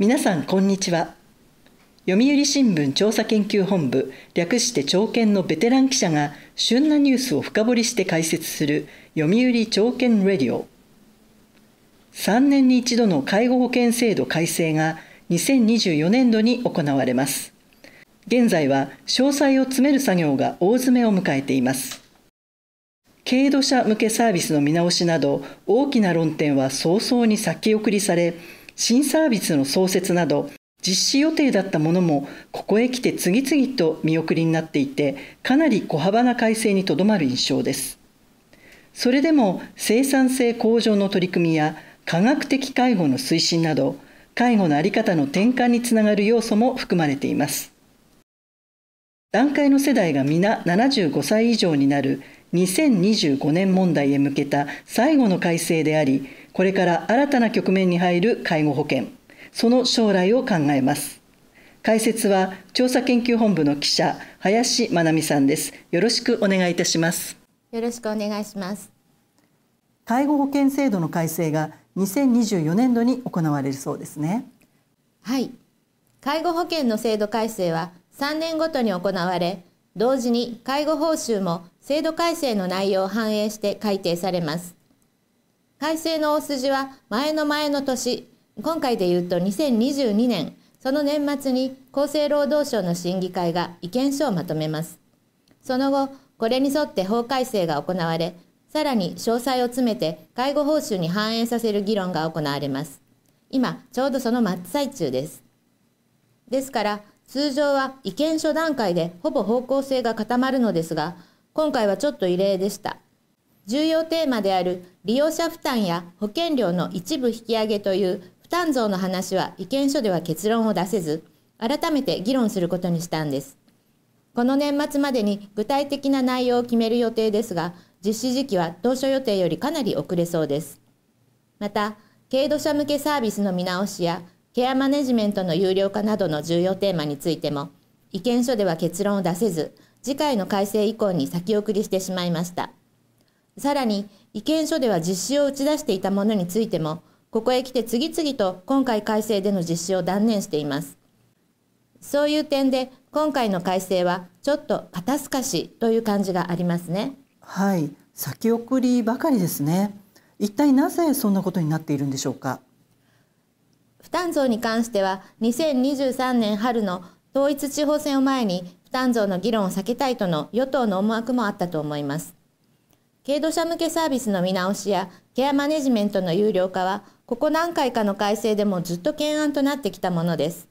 皆さんこんにちは読売新聞調査研究本部略して朝見のベテラン記者が旬なニュースを深掘りして解説する読売朝見レディオ3年に一度の介護保険制度改正が2024年度に行われます現在は詳細を詰める作業が大詰めを迎えています軽度者向けサービスの見直しなど大きな論点は早々に先送りされ新サービスの創設など実施予定だったものもここへ来て次々と見送りになっていてかなり小幅な改正にとどまる印象ですそれでも生産性向上の取り組みや科学的介護の推進など介護の在り方の転換につながる要素も含まれています段階の世代が皆75歳以上になる2025年問題へ向けた最後の改正でありこれから新たな局面に入る介護保険その将来を考えます解説は調査研究本部の記者林真奈美さんですよろしくお願いいたしますよろしくお願いします介護保険制度の改正が2024年度に行われるそうですねはい介護保険の制度改正は3年ごとに行われ同時に介護報酬も制度改正の内容を反映して改定されます改正の大筋は前の前の年、今回で言うと2022年、その年末に厚生労働省の審議会が意見書をまとめます。その後、これに沿って法改正が行われ、さらに詳細を詰めて介護報酬に反映させる議論が行われます。今、ちょうどその真っ最中です。ですから、通常は意見書段階でほぼ方向性が固まるのですが、今回はちょっと異例でした。重要テーマである利用者負担や保険料の一部引き上げという負担増の話は意見書では結論を出せず、改めて議論することにしたんです。この年末までに具体的な内容を決める予定ですが、実施時期は当初予定よりかなり遅れそうです。また、軽度者向けサービスの見直しや、ケアマネジメントの有料化などの重要テーマについても、意見書では結論を出せず、次回の改正以降に先送りしてしまいました。さらに、意見書では実施を打ち出していたものについても、ここへ来て次々と今回改正での実施を断念しています。そういう点で、今回の改正はちょっと肩透かしという感じがありますね。はい、先送りばかりですね。一体なぜそんなことになっているんでしょうか。負担増に関しては、2023年春の統一地方選を前に負担増の議論を避けたいとの与党の思惑もあったと思います。軽度者向けサービスの見直しやケアマネジメントの有料化は、ここ何回かの改正でもずっと懸案となってきたものです。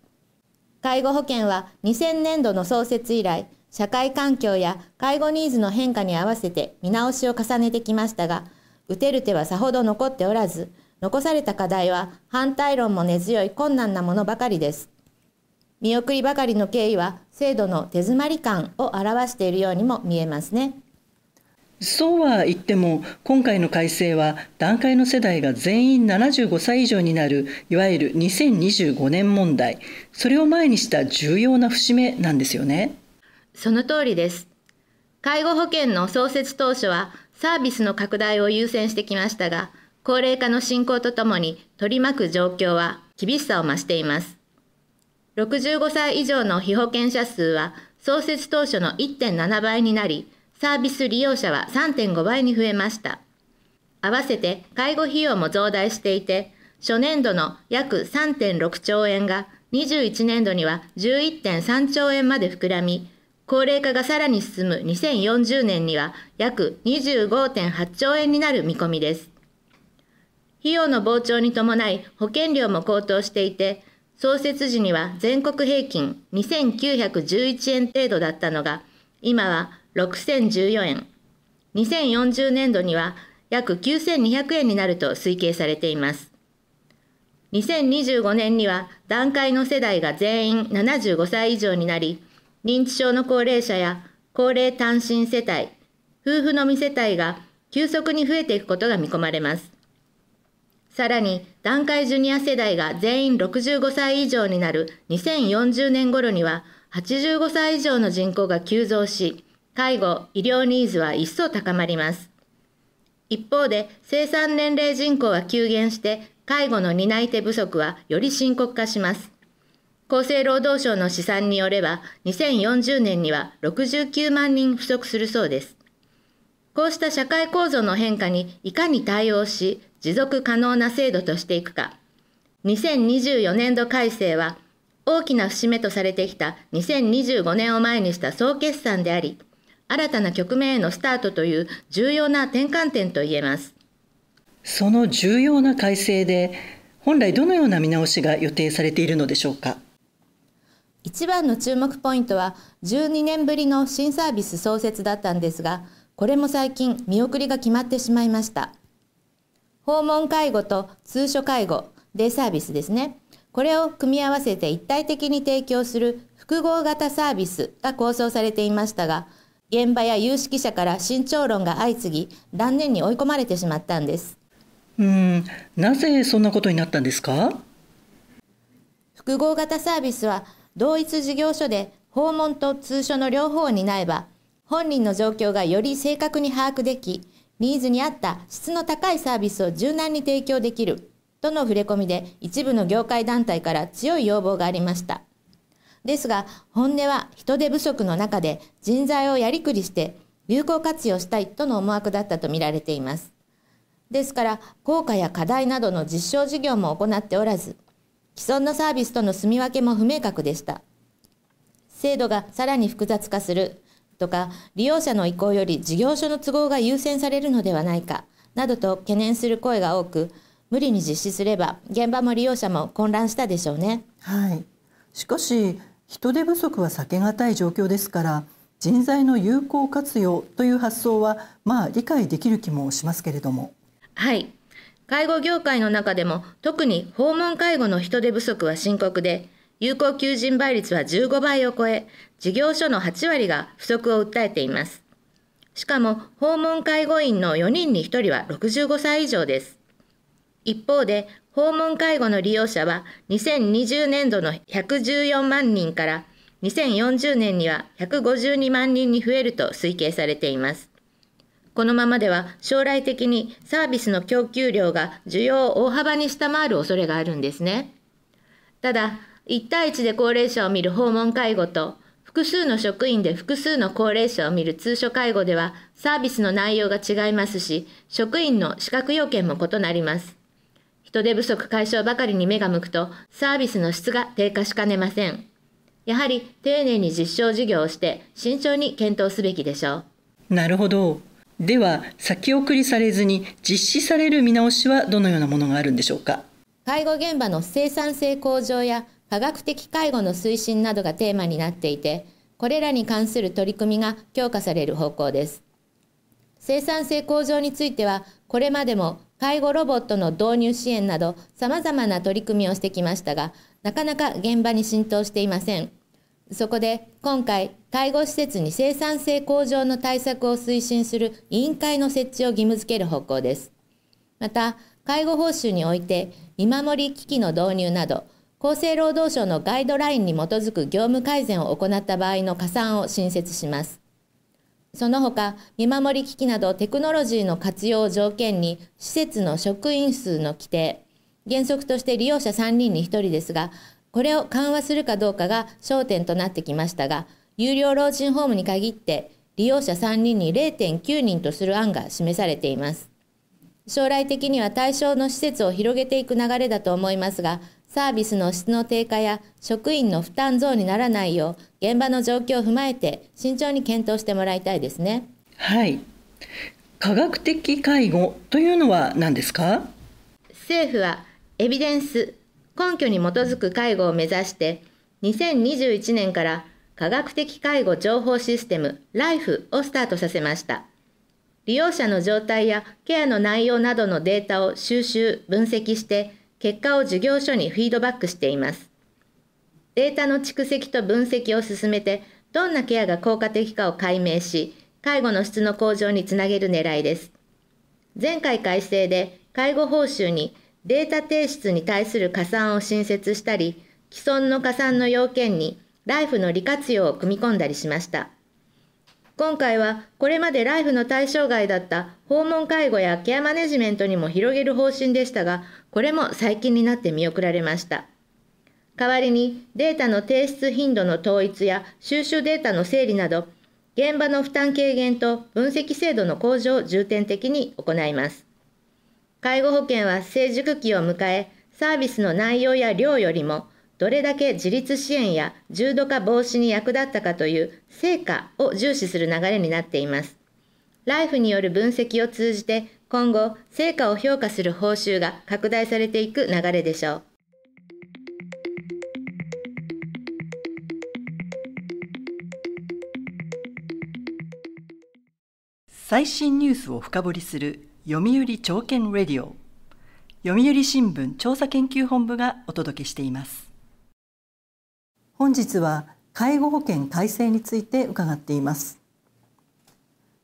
介護保険は2000年度の創設以来、社会環境や介護ニーズの変化に合わせて見直しを重ねてきましたが、打てる手はさほど残っておらず、残された課題は反対論も根強い困難なものばかりです。見送りばかりの経緯は制度の手詰まり感を表しているようにも見えますね。そうは言っても今回の改正は団塊の世代が全員75歳以上になるいわゆる2025年問題それを前にした重要な節目なんですよねその通りです介護保険の創設当初はサービスの拡大を優先してきましたが高齢化の進行とともに取り巻く状況は厳しさを増しています65歳以上の被保険者数は創設当初の1.7倍になりサービス利用者は3.5倍に増えました。合わせて介護費用も増大していて、初年度の約3.6兆円が21年度には11.3兆円まで膨らみ、高齢化がさらに進む2040年には約25.8兆円になる見込みです。費用の膨張に伴い保険料も高騰していて、創設時には全国平均2911円程度だったのが、今は6014円、2040年度には約9200円になると推計されています。2025年には団塊の世代が全員75歳以上になり、認知症の高齢者や高齢単身世帯、夫婦のみ世帯が急速に増えていくことが見込まれます。さらに、団塊ジュニア世代が全員65歳以上になる2040年頃には、85歳以上の人口が急増し、介護・医療ニーズは一層高まります。一方で生産年齢人口は急減して介護の担い手不足はより深刻化します。厚生労働省の試算によれば2040年には69万人不足するそうです。こうした社会構造の変化にいかに対応し持続可能な制度としていくか。2024年度改正は大きな節目とされてきた2025年を前にした総決算であり、新たな局面へのスタートという重要な転換点といえますその重要な改正で本来どのような見直しが予定されているのでしょうか一番の注目ポイントは12年ぶりの新サービス創設だったんですがこれも最近見送りが決まってしまいました訪問介護と通所介護デイサービスですねこれを組み合わせて一体的に提供する複合型サービスが構想されていましたが現場や有識者から慎重論が相次ぎ断念に追い込まれてしまったんですうんなぜそんなことになったんですか複合型サービスは同一事業所で訪問と通所の両方を担えば本人の状況がより正確に把握できニーズに合った質の高いサービスを柔軟に提供できるとの触れ込みで一部の業界団体から強い要望がありましたですが、本音は人手不足の中で人材をやりくりして有効活用したいとの思惑だったとみられています。ですから、効果や課題などの実証事業も行っておらず、既存のサービスとの住み分けも不明確でした。制度がさらに複雑化するとか、利用者の意向より事業所の都合が優先されるのではないか、などと懸念する声が多く、無理に実施すれば現場も利用者も混乱したでしょうね。はい。しかし人手不足は避けがたい状況ですから人材の有効活用という発想はまあ理解できる気もしますけれどもはい介護業界の中でも特に訪問介護の人手不足は深刻で有効求人倍率は15倍を超え事業所の8割が不足を訴えていますしかも訪問介護員の4人に1人は65歳以上です一方で訪問介護の利用者は2020年度の114万人から2040年には152万人に増えると推計されています。このままでは将来的にサービスの供給量が需要を大幅に下回る恐れがあるんですね。ただ、1対1で高齢者を見る訪問介護と複数の職員で複数の高齢者を見る通所介護ではサービスの内容が違いますし、職員の資格要件も異なります。人手不足解消ばかりに目が向くとサービスの質が低下しかねません。やはり丁寧に実証事業をして慎重に検討すべきでしょう。なるほど。では先送りされずに実施される見直しはどのようなものがあるんでしょうか介護現場の生産性向上や科学的介護の推進などがテーマになっていてこれらに関する取り組みが強化される方向です生産性向上についてはこれまでも介護ロボットの導入支援など様々な取り組みをしてきましたが、なかなか現場に浸透していません。そこで今回、介護施設に生産性向上の対策を推進する委員会の設置を義務付ける方向です。また、介護報酬において見守り機器の導入など、厚生労働省のガイドラインに基づく業務改善を行った場合の加算を新設します。その他、見守り機器などテクノロジーの活用を条件に、施設の職員数の規定、原則として利用者3人に1人ですが、これを緩和するかどうかが焦点となってきましたが、有料老人ホームに限って、利用者3人に0.9人とする案が示されています。将来的には対象の施設を広げていく流れだと思いますが、サービスの質の低下や職員の負担増にならないよう、現場の状況を踏まえて慎重に検討してもらいたいですね。はい科学的介護というのは何ですか政府はエビデンス根拠に基づく介護を目指して2021年から科学的介護情報システム LIFE をスタートさせました利用者の状態やケアの内容などのデータを収集分析して結果を事業所にフィードバックしていますデータの蓄積と分析を進めて、どんなケアが効果的かを解明し、介護の質の向上につなげる狙いです。前回改正で、介護報酬にデータ提出に対する加算を新設したり、既存の加算の要件に、ライフの利活用を組み込んだりしました。今回はこれまでライフの対象外だった訪問介護やケアマネジメントにも広げる方針でしたが、これも最近になって見送られました。代わりにデータの提出頻度の統一や収集データの整理など、現場の負担軽減と分析精度の向上を重点的に行います。介護保険は成熟期を迎え、サービスの内容や量よりも、どれだけ自立支援や重度化防止に役立ったかという成果を重視する流れになっています。ライフによる分析を通じて今後、成果を評価する報酬が拡大されていく流れでしょう。最新ニュースを深掘りする読売朝券レディオ読売新聞調査研究本部がお届けしています本日は介護保険改正について伺っています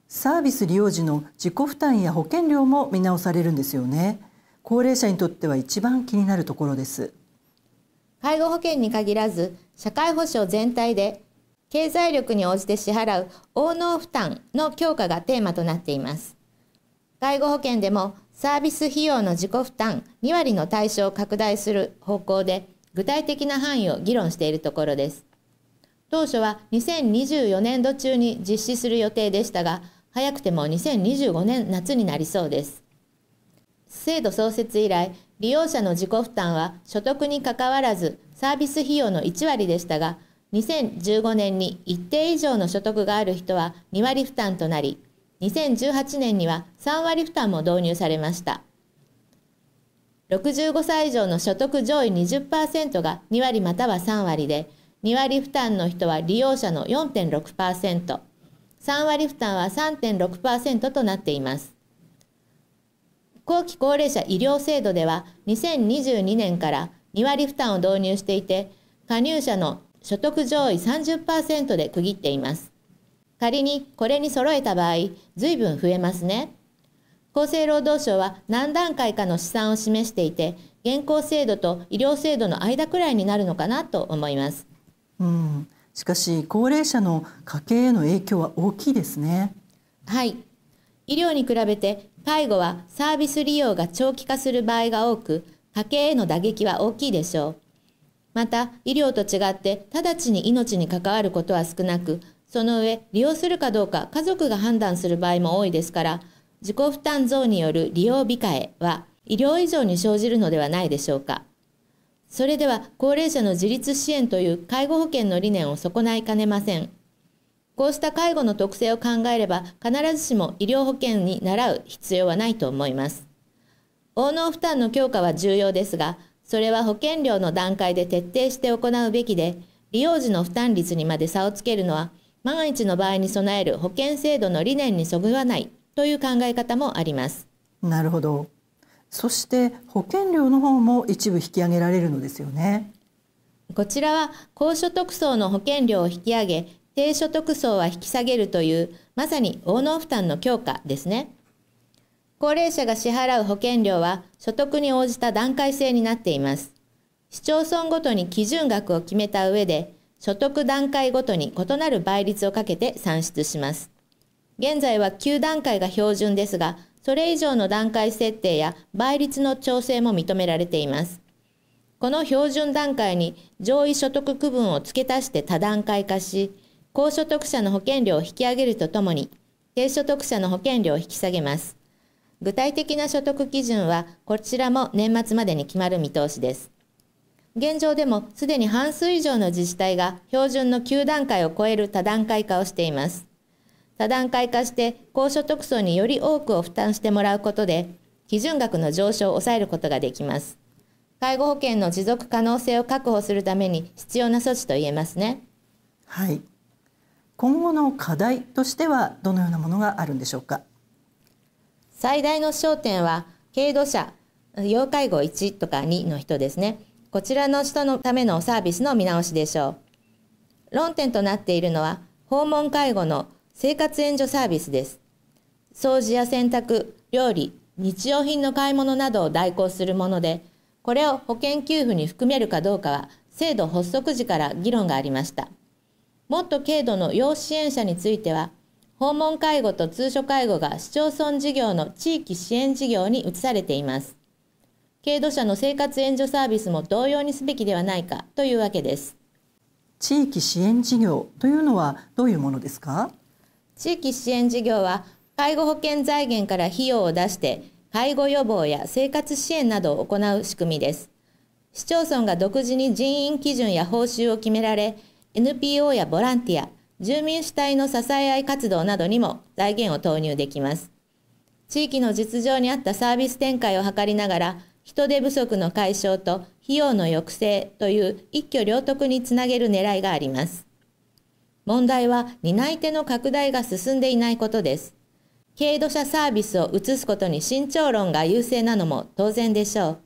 サービス利用時の自己負担や保険料も見直されるんですよね高齢者にとっては一番気になるところです介護保険に限らず社会保障全体で経済力に応じて支払う応能負担の強化がテーマとなっています。介護保険でもサービス費用の自己負担2割の対象を拡大する方向で具体的な範囲を議論しているところです。当初は2024年度中に実施する予定でしたが、早くても2025年夏になりそうです。制度創設以来、利用者の自己負担は所得にかかわらずサービス費用の1割でしたが、2015年に一定以上の所得がある人は2割負担となり2018年には3割負担も導入されました65歳以上の所得上位20%が2割または3割で2割負担の人は利用者の 4.6%3 割負担は3.6%となっています後期高齢者医療制度では2022年から2割負担を導入していて加入者の所得上位30%で区切っています。仮にこれに揃えた場合、随分増えますね。厚生労働省は何段階かの試算を示していて、現行制度と医療制度の間くらいになるのかなと思います。うん、しかし高齢者の家計への影響は大きいですね。はい。医療に比べて介護はサービス利用が長期化する場合が多く、家計への打撃は大きいでしょう。また、医療と違って直ちに命に関わることは少なく、その上、利用するかどうか家族が判断する場合も多いですから、自己負担増による利用控えは医療以上に生じるのではないでしょうか。それでは高齢者の自立支援という介護保険の理念を損ないかねません。こうした介護の特性を考えれば必ずしも医療保険に倣う必要はないと思います。応能負担の強化は重要ですが、それは保険料の段階で徹底して行うべきで、利用時の負担率にまで差をつけるのは、万一の場合に備える保険制度の理念にそぐわないという考え方もあります。なるほど。そして保険料の方も一部引き上げられるのですよね。こちらは高所得層の保険料を引き上げ、低所得層は引き下げるという、まさに応能負担の強化ですね。高齢者が支払う保険料は所得に応じた段階制になっています。市町村ごとに基準額を決めた上で、所得段階ごとに異なる倍率をかけて算出します。現在は9段階が標準ですが、それ以上の段階設定や倍率の調整も認められています。この標準段階に上位所得区分を付け足して多段階化し、高所得者の保険料を引き上げるとともに、低所得者の保険料を引き下げます。具体的な所得基準はこちらも年末までに決まる見通しです。現状でもすでに半数以上の自治体が標準の9段階を超える多段階化をしています。多段階化して高所得層により多くを負担してもらうことで基準額の上昇を抑えることができます。介護保険の持続可能性を確保するために必要な措置と言えますね。はい。今後の課題としてはどのようなものがあるんでしょうか。最大の焦点は軽度者要介護1とか2の人ですねこちらの人のためのサービスの見直しでしょう論点となっているのは訪問介護の生活援助サービスです掃除や洗濯料理日用品の買い物などを代行するものでこれを保険給付に含めるかどうかは制度発足時から議論がありましたもっと軽度の要支援者については訪問介護と通所介護が市町村事業の地域支援事業に移されています。軽度者の生活援助サービスも同様にすべきではないかというわけです。地域支援事業というのはどういうものですか地域支援事業は介護保険財源から費用を出して介護予防や生活支援などを行う仕組みです。市町村が独自に人員基準や報酬を決められ、NPO やボランティア、住民主体の支え合い活動などにも財源を投入できます。地域の実情に合ったサービス展開を図りながら、人手不足の解消と費用の抑制という一挙両得につなげる狙いがあります。問題は担い手の拡大が進んでいないことです。軽度者サービスを移すことに慎重論が優勢なのも当然でしょう。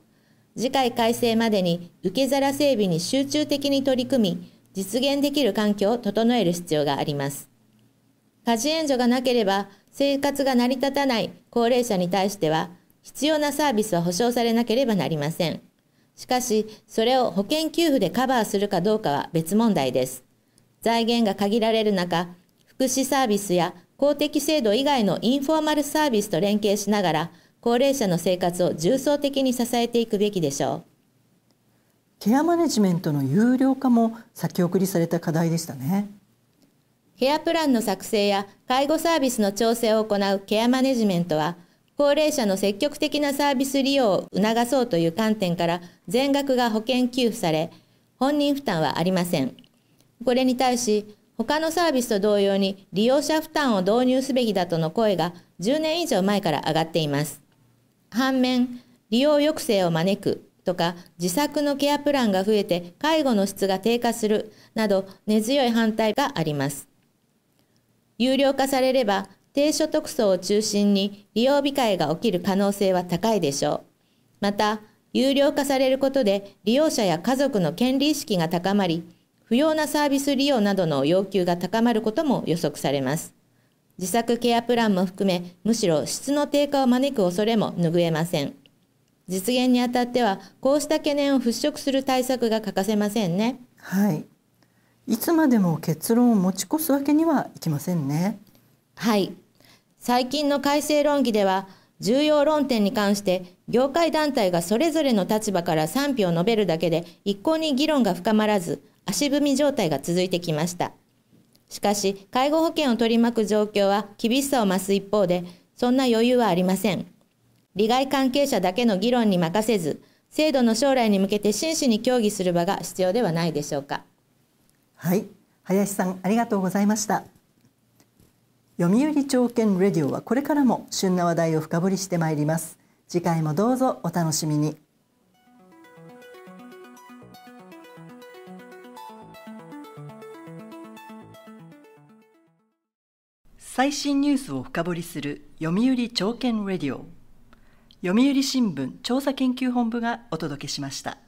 次回改正までに受け皿整備に集中的に取り組み、実現できる環境を整える必要があります。家事援助がなければ生活が成り立たない高齢者に対しては必要なサービスは保障されなければなりません。しかし、それを保険給付でカバーするかどうかは別問題です。財源が限られる中、福祉サービスや公的制度以外のインフォーマルサービスと連携しながら、高齢者の生活を重層的に支えていくべきでしょう。ケアマネジメントの有料化も先送りされた課題でしたね。ケアプランの作成や介護サービスの調整を行うケアマネジメントは、高齢者の積極的なサービス利用を促そうという観点から全額が保険給付され、本人負担はありません。これに対し、他のサービスと同様に利用者負担を導入すべきだとの声が10年以上前から上がっています。反面、利用抑制を招くとか自作のケアプランが増えて介護の質が低下するなど根強い反対があります。有料化されれば低所得層を中心に利用控えが起きる可能性は高いでしょう。また、有料化されることで利用者や家族の権利意識が高まり、不要なサービス利用などの要求が高まることも予測されます。自作ケアプランも含め、むしろ質の低下を招く恐れも拭えません。実現にあたってはこうした懸念を払拭する対策が欠かせませんね。はい。いつまでも結論を持ち越すわけにはいきませんね。はい。最近の改正論議では重要論点に関して業界団体がそれぞれの立場から賛否を述べるだけで一向に議論が深まらず足踏み状態が続いてきました。しかし介護保険を取り巻く状況は厳しさを増す一方でそんな余裕はありません。利害関係者だけの議論に任せず、制度の将来に向けて真摯に協議する場が必要ではないでしょうか。はい、林さんありがとうございました。読売朝券レディオはこれからも旬な話題を深掘りしてまいります。次回もどうぞお楽しみに。最新ニュースを深掘りする読売朝券レディオ。読売新聞調査研究本部がお届けしました。